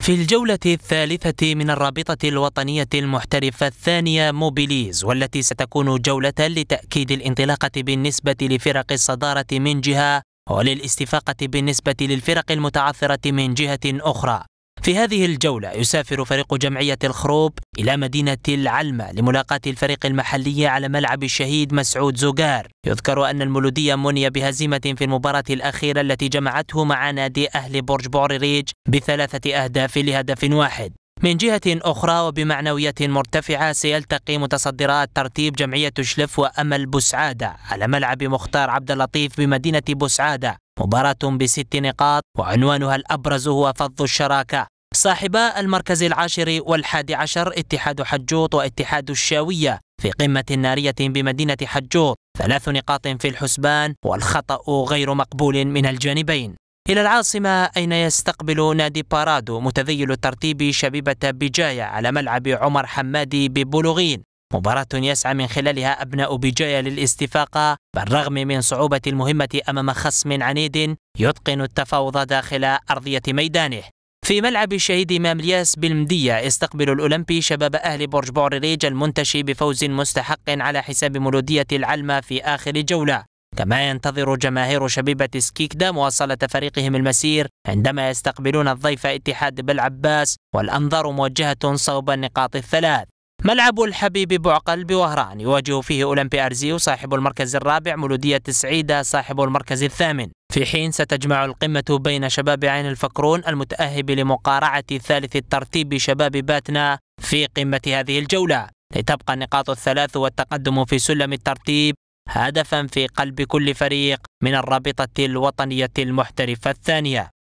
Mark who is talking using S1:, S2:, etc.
S1: في الجولة الثالثة من الرابطة الوطنية المحترفة الثانية موبيليز والتي ستكون جولة لتأكيد الانطلاقة بالنسبة لفرق الصدارة من جهة وللاستفاقة بالنسبة للفرق المتعثرة من جهة أخرى في هذه الجولة يسافر فريق جمعية الخروب إلى مدينة العلمة لملاقاة الفريق المحلي على ملعب الشهيد مسعود زقار يذكر أن المولودية مني بهزيمة في المباراة الأخيرة التي جمعته مع نادي أهل برج ريج بثلاثة أهداف لهدف واحد من جهة أخرى وبمعنويات مرتفعة سيلتقي متصدرات الترتيب جمعية شلف وأمل بوسعادة على ملعب مختار عبد اللطيف بمدينة بوسعادة مباراة بست نقاط وعنوانها الأبرز هو فض الشراكة صاحبا المركز العاشر والحادي عشر اتحاد حجوط واتحاد الشاوية في قمة نارية بمدينة حجوط ثلاث نقاط في الحسبان والخطأ غير مقبول من الجانبين إلى العاصمة أين يستقبل نادي بارادو متذيل الترتيب شبيبة بجاية على ملعب عمر حمادي ببولوغين مباراة يسعى من خلالها أبناء بجاية للاستفاقة بالرغم من صعوبة المهمة أمام خصم عنيد يتقن التفاوض داخل أرضية ميدانه في ملعب الشهيد إمام الياس بالمدية استقبل الأولمبي شباب أهل برج بورريج المنتشي بفوز مستحق على حساب مولودية العلمة في آخر جولة كما ينتظر جماهير شبيبة سكيكدا مواصلة فريقهم المسير عندما يستقبلون الضيف اتحاد بالعباس والأنظار موجهة صوب النقاط الثلاث ملعب الحبيب بعقل بوهران يواجه فيه أولمبي أرزيو صاحب المركز الرابع مولودية سعيدة صاحب المركز الثامن في حين ستجمع القمة بين شباب عين الفقرون المتأهب لمقارعة ثالث الترتيب شباب باتنا في قمة هذه الجولة لتبقى النقاط الثلاث والتقدم في سلم الترتيب هدفا في قلب كل فريق من الرابطة الوطنية المحترفة الثانية